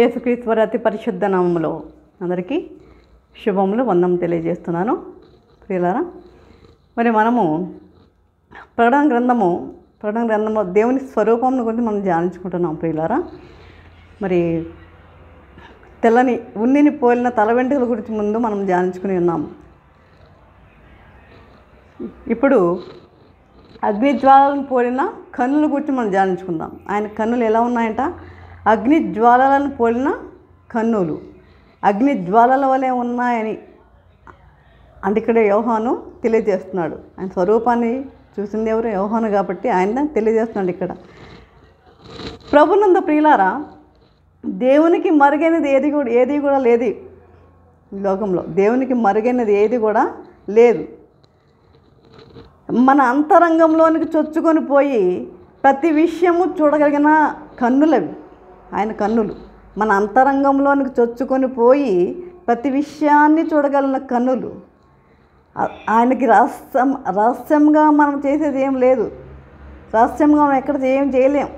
యేసుక్రీశ్వర అతి పరిశుద్ధ నామంలో అందరికీ శుభములు వందం తెలియజేస్తున్నాను ప్రియులారా మరి మనము ప్రకటన గ్రంథము ప్రకటన గ్రంథంలో దేవుని స్వరూపం గురించి మనం ధ్యానించుకుంటున్నాం ప్రియులారా మరి తెల్లని ఉన్నిని పోలిన తల వెంట్రుకల గురించి ముందు మనం ధ్యానించుకుని ఉన్నాం ఇప్పుడు అగ్నిజ్వాలను పోలిన కన్నుల గురించి మనం ధ్యానించుకుందాం ఆయన కన్నులు ఎలా ఉన్నాయంట అగ్ని జ్వాలలను పోలిన కన్నులు అగ్ని జ్వాలల వలె ఉన్నాయని అంటే ఇక్కడ యోహాను తెలియజేస్తున్నాడు ఆయన స్వరూపాన్ని చూసింది ఎవరు యోహాను కాబట్టి ఆయన తెలియజేస్తున్నాడు ఇక్కడ ప్రభునంద ప్రియులారా దేవునికి మరుగైనది ఏది కూడా ఏది కూడా లేదు లోకంలో దేవునికి మరుగైనది ఏది కూడా లేదు మన అంతరంగంలోనికి చొచ్చుకొని పోయి ప్రతి విషయము చూడగలిగిన కన్నులవి ఆయన కన్నులు మన అంతరంగంలోనికి చొచ్చుకొని పోయి ప్రతి విషయాన్ని చూడగలిగిన కన్నులు ఆయనకి రహస్యం రహస్యంగా మనం చేసేది ఏం లేదు రహస్యంగా మనం ఎక్కడ ఏం చేయలేం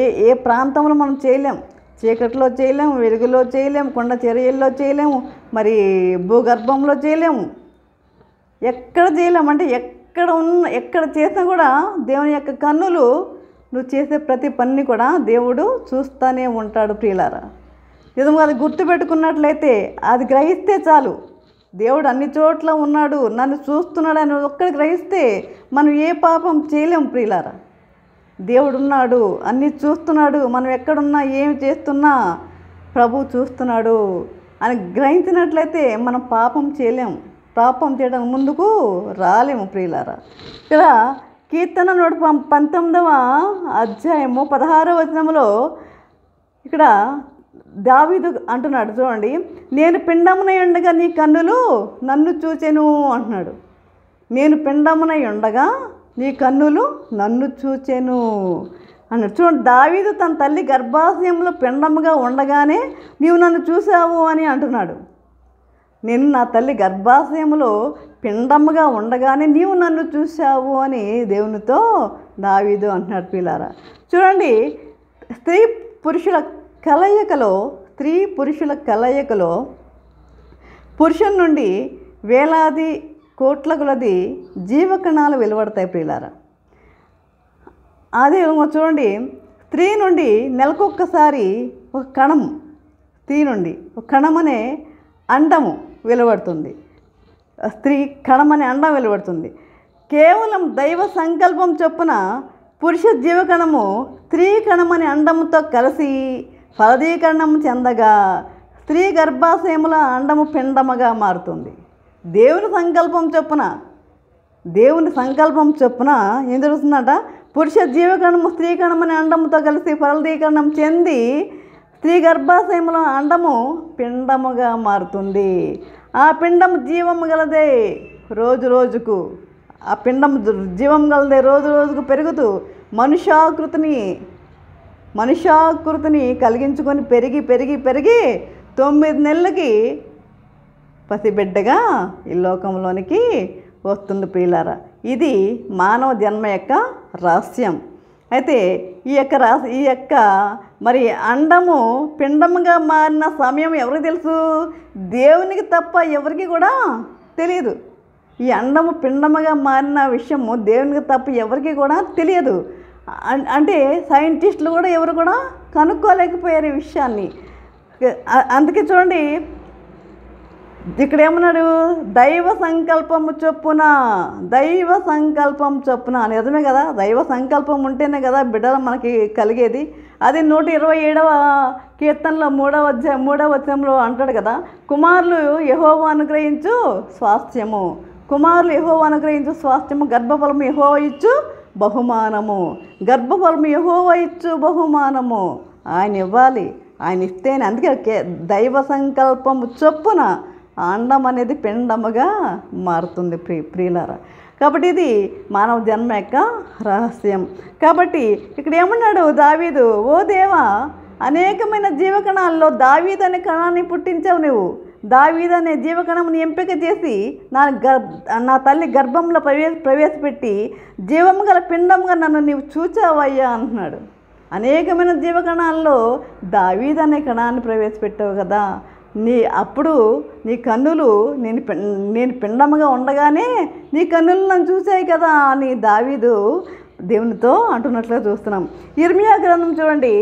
ఏ ఏ ప్రాంతంలో మనం చేయలేం చీకట్లో చేయలేము వెలుగులో చేయలేము కొండ చర్యల్లో చేయలేము మరి భూగర్భంలో చేయలేము ఎక్కడ చేయలేము అంటే ఎక్కడ ఉన్న ఎక్కడ చేసినా కూడా దేవుని యొక్క కన్నులు నువ్వు చేసే ప్రతి పనిని కూడా దేవుడు చూస్తూనే ఉంటాడు ప్రియులారా నిజంగా అది గుర్తుపెట్టుకున్నట్లయితే అది గ్రహిస్తే చాలు దేవుడు అన్ని చోట్ల ఉన్నాడు నన్ను చూస్తున్నాడు అని ఒక్కడి గ్రహిస్తే మనం ఏ పాపం చేయలేం ప్రియులారా దేవుడు ఉన్నాడు అన్ని చూస్తున్నాడు మనం ఎక్కడున్నా ఏమి చేస్తున్నా ప్రభు చూస్తున్నాడు అని గ్రహించినట్లయితే మనం పాపం చేయలేము పాపం చేయడం ముందుకు రాలేము ప్రియులారా ఇక్కడ కీర్తన నూట పంతొమ్మిదవ అధ్యాయము పదహారవ వచనంలో ఇక్కడ దావీదు అంటున్నాడు చూడండి నేను పిండమునై ఉండగా నీ కన్నులు నన్ను చూచెను అంటున్నాడు నేను పిండమునై ఉండగా నీ కన్నులు నన్ను చూచెను అన్నాడు చూడండి దావీదు తన తల్లి గర్భాశయంలో పిండముగా ఉండగానే నీవు నన్ను చూసావు అని అంటున్నాడు నేను నా తల్లి గర్భాశయంలో పిండముగా ఉండగానే నీవు నన్ను చూశావు అని దేవునితో దావీదు అంటున్నాడు పిల్లారా చూడండి స్త్రీ పురుషుల కలయికలో స్త్రీ పురుషుల కలయికలో పురుషుల నుండి వేలాది కోట్ల కొలది జీవకణాలు వెలువడతాయి ప్రియులారా అదే చూడండి స్త్రీ నుండి నెలకొక్కసారి ఒక కణం స్త్రీ నుండి ఒక కణమనే అండము వెలువడుతుంది స్త్రీ కణమని అండం వెలువడుతుంది కేవలం దైవ సంకల్పం చొప్పున పురుష జీవకణము స్త్రీ కణమని అండముతో కలిసి ఫలదీకరణం చెందగా స్త్రీ గర్భాశయముల అండము పిండముగా మారుతుంది దేవుని సంకల్పం చొప్పున దేవుని సంకల్పం చొప్పున ఏం జరుగుతుందట పురుష జీవకణము స్త్రీ కణమని అండముతో కలిసి ఫలదీకరణం చెంది స్త్రీ గర్భాశయంలో అండము పిండముగా మారుతుంది ఆ పిండం జీవము గలదే రోజు రోజుకు ఆ పిండం జీవం గలదే రోజు రోజుకు పెరుగుతూ మనుషాకృతిని మనుషాకృతిని కలిగించుకొని పెరిగి పెరిగి పెరిగి తొమ్మిది నెలలకి పసిబిడ్డగా ఈ లోకంలోనికి వస్తుంది పీలార ఇది మానవ జన్మ యొక్క రహస్యం అయితే ఈ యొక్క రాశి ఈ యొక్క మరి అండము పిండముగా మారిన సమయం ఎవరికి తెలుసు దేవునికి తప్ప ఎవరికి కూడా తెలియదు ఈ అండము పిండముగా మారిన విషయము దేవునికి తప్ప ఎవరికి కూడా తెలియదు అంటే సైంటిస్టులు కూడా ఎవరు కూడా కనుక్కోలేకపోయారు ఈ విషయాన్ని అందుకే చూడండి ఇక్కడ ఏమన్నాడు దైవ సంకల్పము చొప్పున దైవ సంకల్పం చొప్పున నిజమే కదా దైవ సంకల్పం ఉంటేనే కదా బిడ్డలు మనకి కలిగేది అది నూట ఇరవై ఏడవ కీర్తనలో మూడవ అధ్యాయ మూడవ అధ్యాయంలో అంటాడు కదా కుమారులు యహోవ అనుగ్రహించు స్వాస్థ్యము కుమారులు యహోవా అనుగ్రహించు స్వాస్థ్యము గర్భఫలం యహోవ ఇచ్చు బహుమానము గర్భఫలం యహోవ ఇచ్చు బహుమానము ఆయన ఇవ్వాలి ఆయన ఇస్తేనే అందుకే దైవ సంకల్పము చొప్పున అండం అనేది పిండముగా మారుతుంది ప్రి ప్రియులారా కాబట్టి ఇది మానవ జన్మ యొక్క రహస్యం కాబట్టి ఇక్కడ ఏమన్నాడు దావీదు ఓ దేవా అనేకమైన జీవకణాల్లో దావీదు అనే కణాన్ని పుట్టించావు నువ్వు దావీదు అనే జీవకణమును ఎంపిక చేసి నా గర్ నా తల్లి గర్భంలో ప్రవేశ ప్రవేశపెట్టి జీవము గల పిండంగా నన్ను నీవు చూచావయ్యా అంటున్నాడు అనేకమైన జీవకణాల్లో దావీదు అనే కణాన్ని ప్రవేశపెట్టావు కదా నీ అప్పుడు నీ కన్నులు నేను నేను పిండముగా ఉండగానే నీ కన్నులు నన్ను చూసాయి కదా అని దావీదు దేవునితో అంటున్నట్లుగా చూస్తున్నాం ఇర్మియా గ్రంథం చూడండి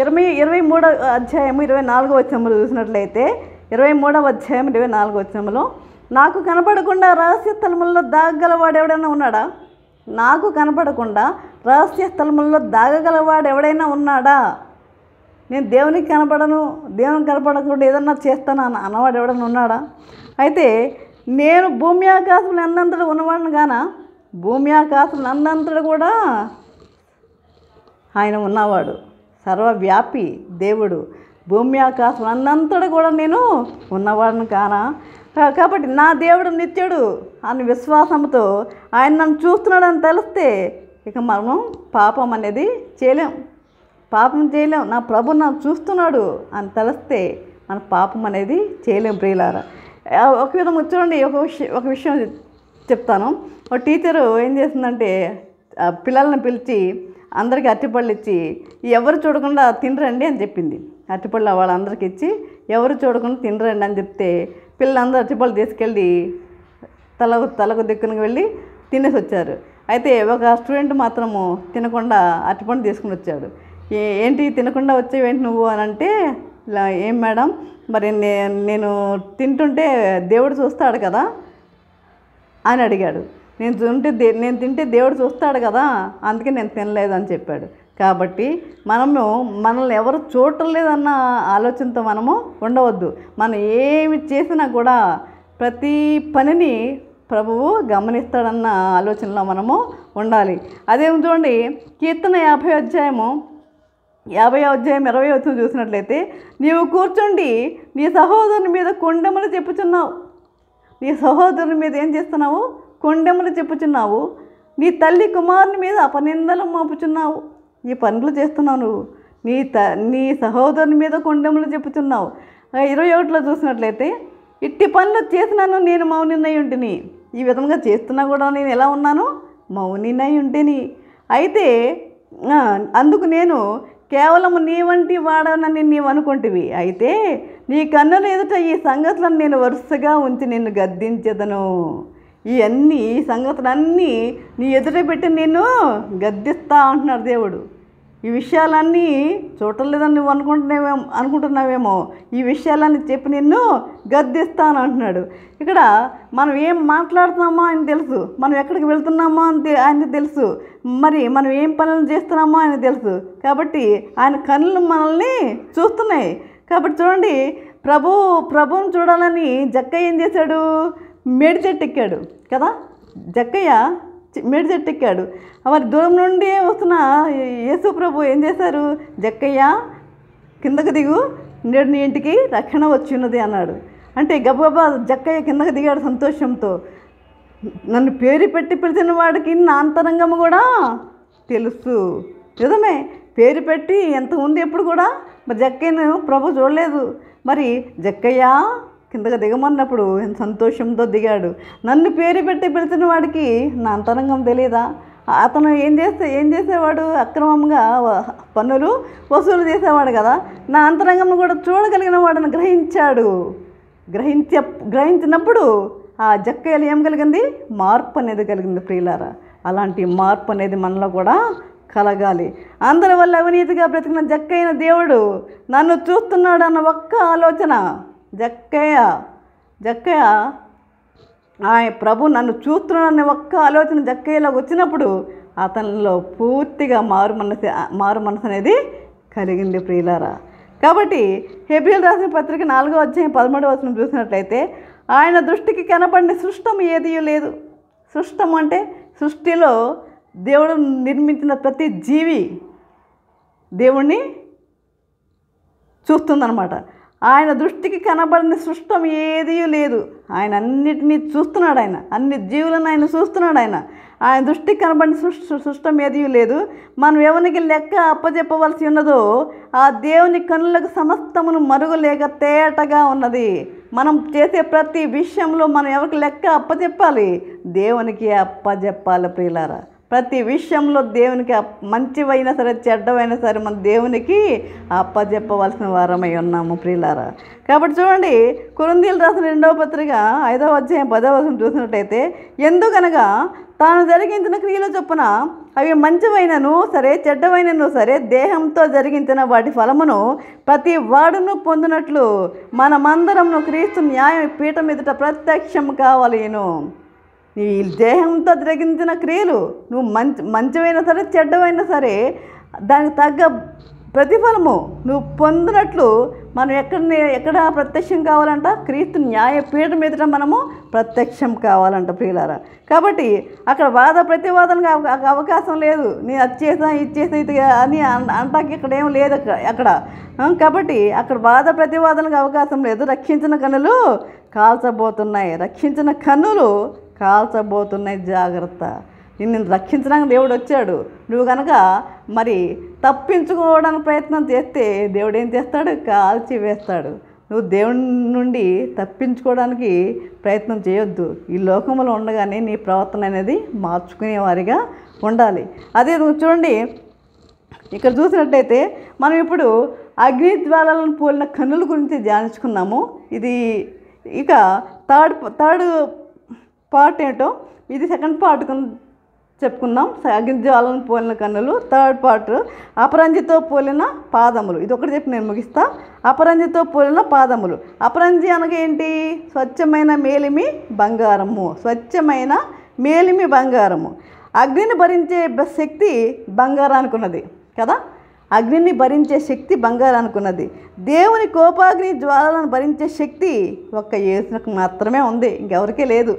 ఇరవై ఇరవై మూడవ అధ్యాయము ఇరవై నాలుగో వచ్చంలో చూసినట్లయితే ఇరవై మూడవ అధ్యాయం ఇరవై నాలుగో వచ్చంలో నాకు కనపడకుండా రహస్య స్థలముల్లో దాగగలవాడు ఎవడైనా ఉన్నాడా నాకు కనపడకుండా రహస్య స్థలముల్లో దాగగలవాడు ఎవడైనా ఉన్నాడా నేను దేవునికి కనపడను దేవునికి కనపడకుండా ఏదన్నా చేస్తాను అన్న అన్నవాడు ఎవడన్నా ఉన్నాడా అయితే నేను భూమి ఆకాశములు అన్నంతటి ఉన్నవాడిని కాన భూమి ఆకాశములు అన్నంతటి కూడా ఆయన ఉన్నవాడు సర్వవ్యాపి దేవుడు భూమి ఆకాశం అన్నంతటి కూడా నేను ఉన్నవాడిని కానా కాబట్టి నా దేవుడు నిత్యుడు అని విశ్వాసంతో ఆయన నన్ను చూస్తున్నాడని తెలిస్తే ఇక మనం పాపం అనేది చేయలేం పాపం చేయలేం నా ప్రభు నాకు చూస్తున్నాడు అని తలస్తే మన పాపం అనేది చేయలేం ప్రియులారా ఒక విధంగా చూడండి ఒక విషయం ఒక విషయం చెప్తాను ఒక టీచరు ఏం చేసిందంటే పిల్లల్ని పిలిచి అందరికీ అరటిపళ్ళు ఇచ్చి ఎవరు చూడకుండా తినరండి అని చెప్పింది అరటిపళ్ళు వాళ్ళందరికీ ఇచ్చి ఎవరు చూడకుండా తినరండి అని చెప్తే పిల్లలందరూ అరటిపళ్ళు తీసుకెళ్ళి తలకు తలకు దిక్కునకి వెళ్ళి తినేసి వచ్చారు అయితే ఒక స్టూడెంట్ మాత్రము తినకుండా అరటిపండు తీసుకుని వచ్చాడు ఏంటి తినకుండా వచ్చేవేంటి నువ్వు అని అంటే ఇలా ఏం మేడం మరి నేను తింటుంటే దేవుడు చూస్తాడు కదా అని అడిగాడు నేను తింటే నేను తింటే దేవుడు చూస్తాడు కదా అందుకే నేను తినలేదని చెప్పాడు కాబట్టి మనము మనల్ని ఎవరు చూడలేదన్న ఆలోచనతో మనము ఉండవద్దు మనం ఏమి చేసినా కూడా ప్రతి పనిని ప్రభువు గమనిస్తాడన్న ఆలోచనలో మనము ఉండాలి అదేమి చూడండి కీర్తన యాభై అధ్యాయము యాభై అధ్యాయం ఇరవై వచ్చి చూసినట్లయితే నీవు కూర్చుండి నీ సహోదరుని మీద కొండములు చెప్పుచున్నావు నీ సహోదరుని మీద ఏం చేస్తున్నావు కొండములు చెప్పుచున్నావు నీ తల్లి కుమారుని మీద అపనిందలు మోపుచున్నావు ఈ పనులు చేస్తున్నావు నువ్వు నీ త నీ సహోదరుని మీద కొండములు చెప్పుచున్నావు ఇరవై ఒకటిలో చూసినట్లయితే ఇట్టి పనులు చేసినాను నేను మౌనినై ఉంటిని ఈ విధంగా చేస్తున్నా కూడా నేను ఎలా ఉన్నాను మౌనినై ఉంటిని అయితే అందుకు నేను కేవలం నీ వంటి వాడనని నీవు అనుకుంటువి అయితే నీ కన్నుల ఎదుట ఈ సంగతులను నేను వరుసగా ఉంచి నిన్ను గద్దించదను ఈ సంగతులన్నీ నీ ఎదుట పెట్టి నేను గద్దిస్తా అంటున్నాడు దేవుడు ఈ విషయాలన్నీ చూడలేదని నువ్వు అనుకుంటున్నావేమో అనుకుంటున్నావేమో ఈ విషయాలన్నీ చెప్పి నిన్ను గద్దిస్తాను అంటున్నాడు ఇక్కడ మనం ఏం మాట్లాడుతున్నామో ఆయన తెలుసు మనం ఎక్కడికి వెళ్తున్నామో అని ఆయన తెలుసు మరి మనం ఏం పనులు చేస్తున్నామో ఆయన తెలుసు కాబట్టి ఆయన కళ్ళు మనల్ని చూస్తున్నాయి కాబట్టి చూడండి ప్రభు ప్రభువుని చూడాలని జక్కయ్య ఏం చేశాడు మేడి చెట్టు ఎక్కాడు కదా జక్కయ్య మేడి చెట్టు ఎక్కాడు మరి దూరం నుండి వస్తున్న యేసుప్రభు ఏం చేశారు జక్కయ్య కిందకు దిగు నేడు నీ ఇంటికి రక్షణ వచ్చినది అన్నాడు అంటే గబగబా జక్కయ్య కిందకు దిగాడు సంతోషంతో నన్ను పేరు పెట్టి పిలిచిన వాడికి నా అంతరంగము కూడా తెలుసు నిజమే పేరు పెట్టి ఎంత ఉంది ఎప్పుడు కూడా మరి జక్కయ్యను ప్రభు చూడలేదు మరి జక్కయ్య కిందగా దిగమన్నప్పుడు ఎంత సంతోషంతో దిగాడు నన్ను పేరు పెట్టి పిలిచిన వాడికి నా అంతరంగం తెలియదా అతను ఏం చేస్తే ఏం చేసేవాడు అక్రమంగా పన్నులు వసూలు చేసేవాడు కదా నా అంతరంగం కూడా చూడగలిగిన వాడని గ్రహించాడు గ్రహించ గ్రహించినప్పుడు ఆ జక్కయ్యలు ఏం కలిగింది మార్పు అనేది కలిగింది ప్రియులారా అలాంటి మార్పు అనేది మనలో కూడా కలగాలి అందరి వల్ల అవినీతిగా బ్రతికిన జక్కైన దేవుడు నన్ను చూస్తున్నాడు అన్న ఒక్క ఆలోచన జక్కయ్య జక్కయ్య ఆయన ప్రభు నన్ను చూస్తున్నానని ఒక్క ఆలోచన జక్కయ్యలోకి వచ్చినప్పుడు అతనిలో పూర్తిగా మారు మనసు మారు మనసు అనేది కలిగింది ప్రియులారా కాబట్టి హెబియల్ రాసిన పత్రిక నాలుగో అధ్యాయం పదమూడవ వచనం చూసినట్లయితే ఆయన దృష్టికి కనపడిన సృష్టం ఏది లేదు సృష్టం అంటే సృష్టిలో దేవుడు నిర్మించిన ప్రతి జీవి దేవుణ్ణి చూస్తుందన్నమాట ఆయన దృష్టికి కనబడిన సృష్టం ఏదీ లేదు ఆయన అన్నిటినీ చూస్తున్నాడు ఆయన అన్ని జీవులను ఆయన చూస్తున్నాడు ఆయన ఆయన దృష్టికి కనబడిన సృష్టి సృష్టం ఏదీ లేదు మనం ఎవరికి లెక్క అప్పచెప్పవలసి ఉన్నదో ఆ దేవుని కనులకు సమస్తమును మరుగులేక తేటగా ఉన్నది మనం చేసే ప్రతి విషయంలో మనం ఎవరికి లెక్క అప్పచెప్పాలి దేవునికి అప్పచెప్పాలి ప్రియులారా ప్రతి విషయంలో దేవునికి మంచివైనా సరే చెడ్డవైనా సరే మన దేవునికి అప్పజెప్పవలసిన వారమై ఉన్నాము ప్రియులారా కాబట్టి చూడండి కురుందీలు రాసిన రెండవ పత్రిక ఐదవ అధ్యాయం పదవ వర్షం చూసినట్టయితే ఎందుకనగా తాను జరిగించిన క్రియలు చొప్పున అవి మంచివైనను సరే చెడ్డవైనను సరే దేహంతో జరిగించిన వాటి ఫలమును ప్రతి వాడును పొందినట్లు మనమందరం క్రీస్తు న్యాయ పీఠం ఎదుట ప్రత్యక్షం నేను నీ దేహంతో ద్రగించిన క్రియలు నువ్వు మంచి మంచివైనా సరే చెడ్డవైనా సరే దానికి తగ్గ ప్రతిఫలము నువ్వు పొందినట్లు మనం ఎక్కడ ఎక్కడ ప్రత్యక్షం కావాలంట క్రీస్తు న్యాయ పీఠం ఎదుట మనము ప్రత్యక్షం కావాలంట ప్రియులారా కాబట్టి అక్కడ వాద ప్రతివాదనకు అవకాశం లేదు నేను అది చేసా ఇది చేసా ఇది అని అంటాకి ఇక్కడ ఏం లేదు అక్కడ కాబట్టి అక్కడ వాద ప్రతివాదనకు అవకాశం లేదు రక్షించిన కనులు కాల్చబోతున్నాయి రక్షించిన కన్నులు కాల్చబోతున్నాయి జాగ్రత్త నిన్ను రక్షించడానికి దేవుడు వచ్చాడు నువ్వు కనుక మరి తప్పించుకోవడానికి ప్రయత్నం చేస్తే దేవుడు ఏం చేస్తాడు కాల్చి వేస్తాడు నువ్వు దేవుడి నుండి తప్పించుకోవడానికి ప్రయత్నం చేయొద్దు ఈ లోకంలో ఉండగానే నీ ప్రవర్తన అనేది మార్చుకునే వారిగా ఉండాలి అదే నువ్వు చూడండి ఇక్కడ చూసినట్టయితే మనం ఇప్పుడు అగ్ని జ్వాలలను పోలిన కన్నుల గురించి ధ్యానించుకున్నాము ఇది ఇక థర్డ్ థర్డ్ పార్ట్ ఏంటో ఇది సెకండ్ పార్ట్ చెప్పుకుందాం అగ్నిజ్వాలను పోలిన కన్నులు థర్డ్ పార్ట్ అపరంజితో పోలిన పాదములు ఇది ఒకటి చెప్పి నేను ముగిస్తా అపరంజితో పోలిన పాదములు అపరంజి అనగా ఏంటి స్వచ్ఛమైన మేలిమి బంగారము స్వచ్ఛమైన మేలిమి బంగారము అగ్నిని భరించే శక్తి బంగారానికి ఉన్నది కదా అగ్నిని భరించే శక్తి బంగారానికి ఉన్నది దేవుని కోపాగ్ని జ్వాలను భరించే శక్తి ఒక్క ఏసునకు మాత్రమే ఉంది ఇంకెవరికీ లేదు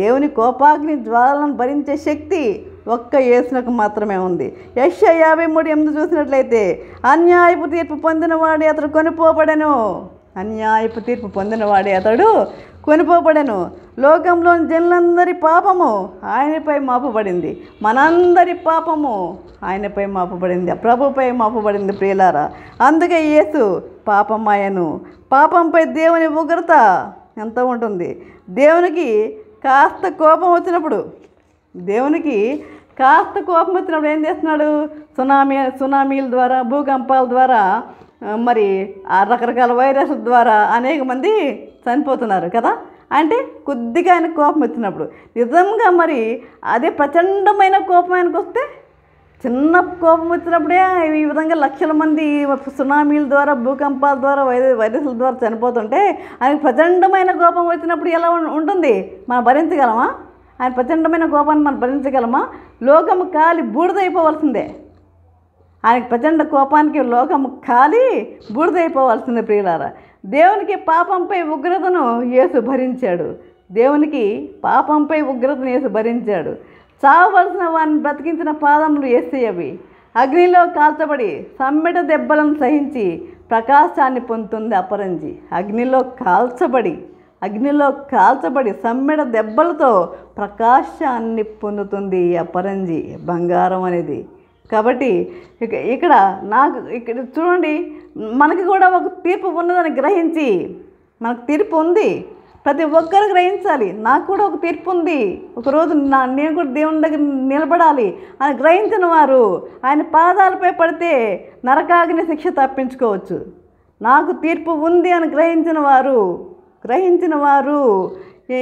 దేవుని కోపాగ్ని జ్వాలను భరించే శక్తి ఒక్క యేసునకు మాత్రమే ఉంది యశ యాభై మూడు ఎనిమిది చూసినట్లయితే అన్యాయపు తీర్పు పొందినవాడే అతడు కొనిపోబడను అన్యాయపు తీర్పు పొందినవాడే అతడు కొనిపోబడను లోకంలోని జనులందరి పాపము ఆయనపై మాపబడింది మనందరి పాపము ఆయనపై మాపబడింది ప్రభుపై మాపబడింది ప్రియులారా అందుకే యేసు పాపమాయను పాపంపై దేవుని ఉగ్రత ఎంత ఉంటుంది దేవునికి కాస్త కోపం వచ్చినప్పుడు దేవునికి కాస్త కోపం వచ్చినప్పుడు ఏం చేస్తున్నాడు సునామీ సునామీల ద్వారా భూకంపాల ద్వారా మరి ఆ రకరకాల వైరస్ల ద్వారా అనేక మంది చనిపోతున్నారు కదా అంటే కొద్దిగా ఆయన కోపం వచ్చినప్పుడు నిజంగా మరి అదే ప్రచండమైన కోపం ఆయనకు వస్తే చిన్న కోపం వచ్చినప్పుడే ఈ విధంగా లక్షల మంది సునామీల ద్వారా భూకంపాల ద్వారా వైద్య వైరస్ల ద్వారా చనిపోతుంటే ఆయన ప్రచండమైన కోపం వచ్చినప్పుడు ఎలా ఉంటుంది మనం భరించగలమా ఆయన ప్రచండమైన కోపాన్ని మనం భరించగలమా లోకము కాలి బూడిదైపోవలసిందే ఆయన ప్రచండ కోపానికి లోకము కాలి బూడిదైపోవలసిందే ప్రియులారా దేవునికి పాపంపై ఉగ్రతను యేసు భరించాడు దేవునికి పాపంపై ఉగ్రతను యేసు భరించాడు చావవలసిన వారిని బ్రతికించిన పాదములు ఏసేయవి అగ్నిలో కాల్చబడి సమ్మెట దెబ్బలను సహించి ప్రకాశాన్ని పొందుతుంది అపరంజి అగ్నిలో కాల్చబడి అగ్నిలో కాల్చబడి సమ్మెడ దెబ్బలతో ప్రకాశాన్ని పొందుతుంది అపరంజి బంగారం అనేది కాబట్టి ఇక్కడ నాకు ఇక్కడ చూడండి మనకి కూడా ఒక తీర్పు ఉన్నదని గ్రహించి మనకు తీర్పు ఉంది ప్రతి ఒక్కరు గ్రహించాలి నాకు కూడా ఒక తీర్పు ఉంది ఒకరోజు నా నేను కూడా దేవుని దగ్గర నిలబడాలి అని గ్రహించిన వారు ఆయన పాదాలపై పడితే నరకాగ్ని శిక్ష తప్పించుకోవచ్చు నాకు తీర్పు ఉంది అని గ్రహించిన వారు గ్రహించిన వారు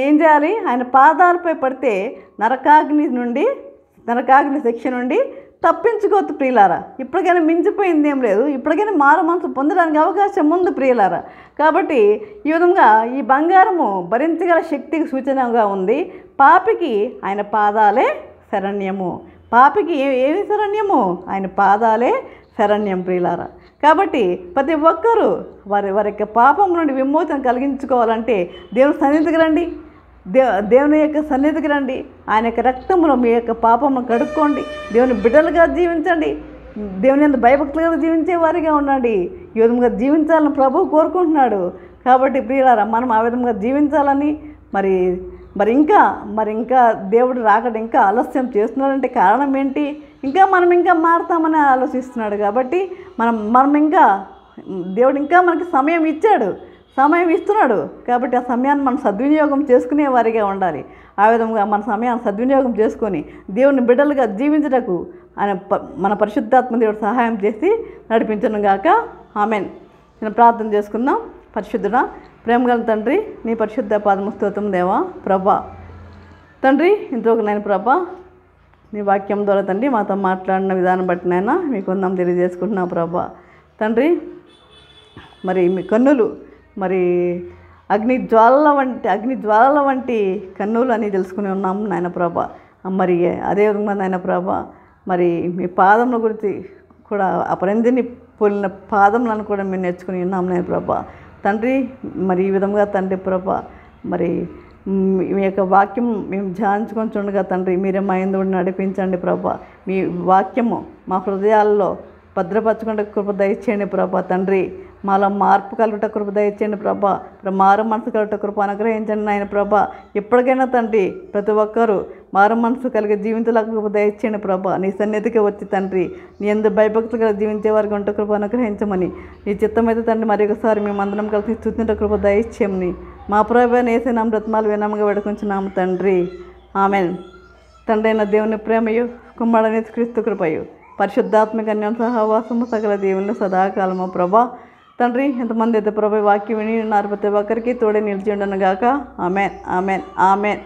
ఏం చేయాలి ఆయన పాదాలపై పడితే నరకాగ్ని నుండి నరకాగ్ని శిక్ష నుండి తప్పించుకోవద్దు ప్రియులారా ఇప్పటికైనా మించిపోయింది ఏం లేదు ఇప్పటికైనా మారు మనసు పొందడానికి అవకాశం ఉంది ప్రియులారా కాబట్టి ఈ విధంగా ఈ బంగారము భరించగల శక్తికి సూచనగా ఉంది పాపికి ఆయన పాదాలే శరణ్యము పాపికి ఏమి శరణ్యము ఆయన పాదాలే శరణ్యం ప్రియులారా కాబట్టి ప్రతి ఒక్కరూ వారి వారి యొక్క పాపం నుండి విమోచన కలిగించుకోవాలంటే దేవుడు సన్నిధికి రండి దేవ దేవుని యొక్క సన్నిధికి రండి ఆయన యొక్క రక్తంలో మీ యొక్క పాపము కడుక్కోండి దేవుని బిడ్డలుగా జీవించండి దేవుని అంత భయభక్తులుగా జీవించే వారిగా ఉండండి ఈ విధంగా జీవించాలని ప్రభు కోరుకుంటున్నాడు కాబట్టి ప్రియులారా మనం ఆ విధంగా జీవించాలని మరి మరి ఇంకా మరి ఇంకా దేవుడు రాకడం ఇంకా ఆలస్యం చేస్తున్నాడంటే కారణం ఏంటి ఇంకా మనం ఇంకా మారుతామని ఆలోచిస్తున్నాడు కాబట్టి మనం మనం ఇంకా దేవుడు ఇంకా మనకి సమయం ఇచ్చాడు సమయం ఇస్తున్నాడు కాబట్టి ఆ సమయాన్ని మనం సద్వినియోగం చేసుకునే వారిగా ఉండాలి ఆ విధంగా మన సమయాన్ని సద్వినియోగం చేసుకొని దేవుని బిడ్డలుగా జీవించటకు ఆయన మన పరిశుద్ధాత్మ దేవుడు సహాయం చేసి నడిపించను గాక ఆమెన్ నేను ప్రార్థన చేసుకుందాం పరిశుద్ధుడ ప్రేమగల తండ్రి నీ పరిశుద్ధ పాదము స్తోత్రం దేవా ప్రభా తండ్రి ఇంతకు నేను ప్రభా నీ వాక్యం ద్వారా తండ్రి మాతో మాట్లాడిన విధానం బట్టి నైనా మీకు కొందాం తెలియజేసుకుంటున్నా ప్రభా తండ్రి మరి మీ కన్నులు మరి అగ్ని జ్వాలల వంటి అగ్ని జ్వాలల వంటి కన్నులు అని తెలుసుకుని ఉన్నాం నాయన ప్రాభ మరి అదే విధంగా నాయన ప్రాభ మరి మీ పాదముల గురించి కూడా అపరిందిని పోలిన పాదములను కూడా మేము నేర్చుకుని ఉన్నాం నాయన ప్రభ తండ్రి మరి ఈ విధంగా తండ్రి ప్రభ మరి మీ యొక్క వాక్యం మేము ధ్యానించుకొని చూడగా తండ్రి మీరే మా ఎందుకు నడిపించండి ప్రభ మీ వాక్యము మా హృదయాల్లో భద్రపరచుకుంటే కృప దయచేయండి ప్రభా తండ్రి మాలో మార్పు కలుగుట కృప దయచేయండి ప్రభా మారు మనసు కలుగుట కృప అనుగ్రహించండి నాయన ప్రభా ఎప్పటికైనా తండ్రి ప్రతి ఒక్కరూ మారు మనసు కలిగే జీవించలకు కృప దయచేయండి ప్రభా నీ సన్నిధికి వచ్చి తండ్రి నీ ఎందు భయభక్తులు కలిగి జీవించే వారికి ఉంట కృప అనుగ్రహించమని నీ చిత్తం అయితే తండ్రి మరి ఒకసారి మేము అందరం కలిసి చూస్తుంటే కృప దయచేయమని మా ప్రభావం వేసే నామ రత్నాలు వినమ్గా పెడుకుంటున్నాము తండ్రి ఆమెన్ తండ్రైన దేవుని ప్రేమయు కుమ్మడనే క్రీస్తు కృపయు పరిశుద్ధాత్మక సహవాసము సకల దేవుళ్ళు సదాకాలము ప్రభా తండ్రి ఎంతమంది అయితే ప్రభా వాక్యం విని ఉన్నారు ప్రతి ఒక్కరికి తోడే నిలిచి ఉండను గాక ఆమెన్ ఆమెన్ ఆమెన్